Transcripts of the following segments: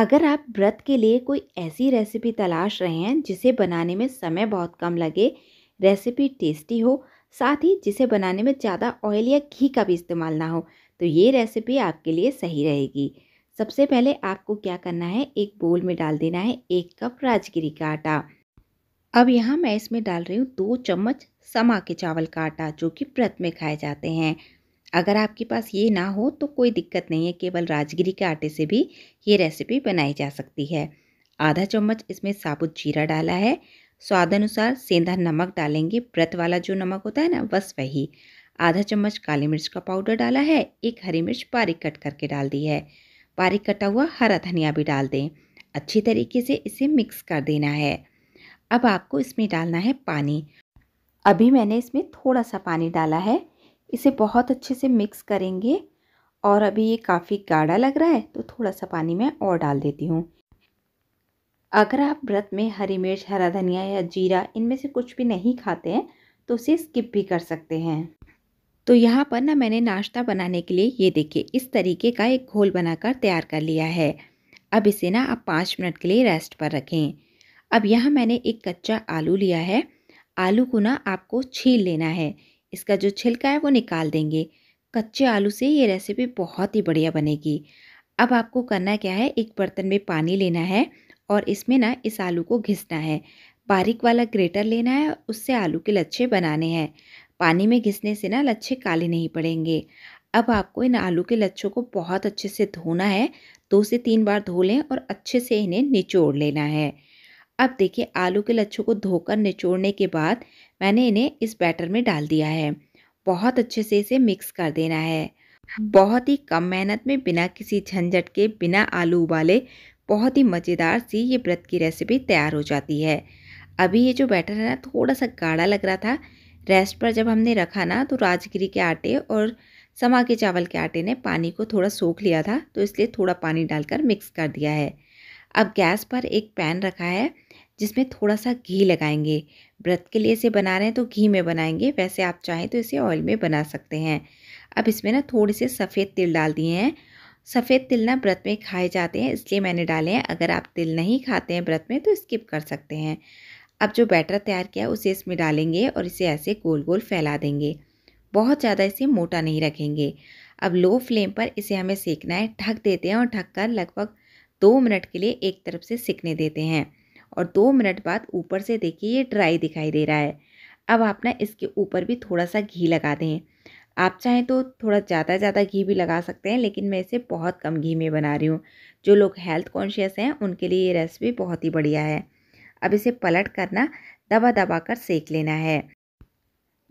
अगर आप व्रत के लिए कोई ऐसी रेसिपी तलाश रहे हैं जिसे बनाने में समय बहुत कम लगे रेसिपी टेस्टी हो साथ ही जिसे बनाने में ज़्यादा ऑयल या घी का भी इस्तेमाल ना हो तो ये रेसिपी आपके लिए सही रहेगी सबसे पहले आपको क्या करना है एक बोल में डाल देना है एक कप राजगिरी का आटा अब यहाँ मैं इसमें डाल रही हूँ दो चम्मच समा के चावल का आटा जो कि व्रत में खाए जाते हैं अगर आपके पास ये ना हो तो कोई दिक्कत नहीं है केवल राजगिरी के आटे से भी ये रेसिपी बनाई जा सकती है आधा चम्मच इसमें साबुत जीरा डाला है स्वाद अनुसार सेंधा नमक डालेंगे व्रत वाला जो नमक होता है ना बस वही आधा चम्मच काली मिर्च का पाउडर डाला है एक हरी मिर्च बारीक कट करके डाल दी है बारीक कटा हुआ हरा धनिया भी डाल दें अच्छी तरीके से इसे मिक्स कर देना है अब आपको इसमें डालना है पानी अभी मैंने इसमें थोड़ा सा पानी डाला है इसे बहुत अच्छे से मिक्स करेंगे और अभी ये काफ़ी गाढ़ा लग रहा है तो थोड़ा सा पानी मैं और डाल देती हूँ अगर आप व्रत में हरी मिर्च हरा धनिया या जीरा इनमें से कुछ भी नहीं खाते हैं तो उसे स्किप भी कर सकते हैं तो यहाँ पर ना मैंने नाश्ता बनाने के लिए ये देखिए इस तरीके का एक घोल बनाकर तैयार कर लिया है अब इसे ना आप पाँच मिनट के लिए रेस्ट पर रखें अब यहाँ मैंने एक कच्चा आलू लिया है आलू को ना आपको छील लेना है इसका जो छिलका है वो निकाल देंगे कच्चे आलू से ये रेसिपी बहुत ही बढ़िया बनेगी अब आपको करना क्या है एक बर्तन में पानी लेना है और इसमें ना इस आलू को घिसना है बारीक वाला ग्रेटर लेना है उससे आलू के लच्छे बनाने हैं पानी में घिसने से ना लच्छे काले नहीं पड़ेंगे अब आपको इन आलू के लच्छों को बहुत अच्छे से धोना है दो से तीन बार धो लें और अच्छे से इन्हें निचोड़ लेना है अब देखिए आलू के लच्छों को धोकर निचोड़ने के बाद मैंने इन्हें इस बैटर में डाल दिया है बहुत अच्छे से इसे मिक्स कर देना है हम्म। बहुत ही कम मेहनत में बिना किसी झंझट के बिना आलू उबाले बहुत ही मज़ेदार सी ये व्रत की रेसिपी तैयार हो जाती है अभी ये जो बैटर है ना थोड़ा सा गाढ़ा लग रहा था रेस्ट पर जब हमने रखा ना तो राजगिरी के आटे और समा के चावल के आटे ने पानी को थोड़ा सोख लिया था तो इसलिए थोड़ा पानी डालकर मिक्स कर दिया है अब गैस पर एक पैन रखा है जिसमें थोड़ा सा घी लगाएंगे व्रत के लिए इसे बना रहे हैं तो घी में बनाएंगे वैसे आप चाहें तो इसे ऑयल में बना सकते हैं अब इसमें ना थोड़े से सफ़ेद तिल डाल दिए हैं सफ़ेद तिल ना व्रत में खाए जाते हैं इसलिए मैंने डाले हैं अगर आप तिल नहीं खाते हैं व्रत में तो स्किप कर सकते हैं अब जो बैटर तैयार किया उसे इसमें डालेंगे और इसे ऐसे गोल गोल फैला देंगे बहुत ज़्यादा इसे मोटा नहीं रखेंगे अब लो फ्लेम पर इसे हमें सेकना है ढक देते हैं और ढक कर लगभग दो मिनट के लिए एक तरफ से सिकने देते हैं और दो मिनट बाद ऊपर से देखिए ये ड्राई दिखाई दे रहा है अब आप ना इसके ऊपर भी थोड़ा सा घी लगा दें आप चाहें तो थोड़ा ज़्यादा ज़्यादा घी भी लगा सकते हैं लेकिन मैं इसे बहुत कम घी में बना रही हूँ जो लोग हेल्थ कॉन्शियस हैं उनके लिए ये रेसिपी बहुत ही बढ़िया है अब इसे पलट करना दबा दबा कर सेक लेना है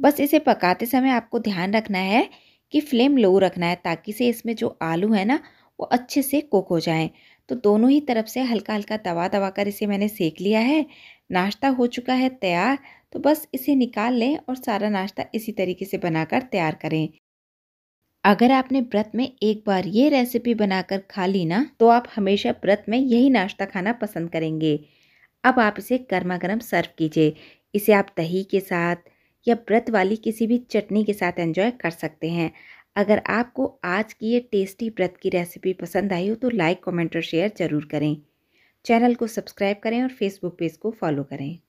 बस इसे पकाते समय आपको ध्यान रखना है कि फ्लेम लो रखना है ताकि से इसमें जो आलू है ना वो अच्छे से कुक हो जाएं तो दोनों ही तरफ से हल्का हल्का दवा दवा कर इसे मैंने सेक लिया है नाश्ता हो चुका है तैयार तो बस इसे निकाल लें और सारा नाश्ता इसी तरीके से बनाकर तैयार करें अगर आपने व्रत में एक बार ये रेसिपी बनाकर खा ली ना तो आप हमेशा व्रत में यही नाश्ता खाना पसंद करेंगे अब आप इसे गर्मा गर्म सर्व कीजिए इसे आप दही के साथ या व्रत वाली किसी भी चटनी के साथ एंजॉय कर सकते हैं अगर आपको आज की ये टेस्टी व्रत की रेसिपी पसंद आई हो तो लाइक कमेंट और शेयर ज़रूर करें चैनल को सब्सक्राइब करें और फेसबुक पेज को फॉलो करें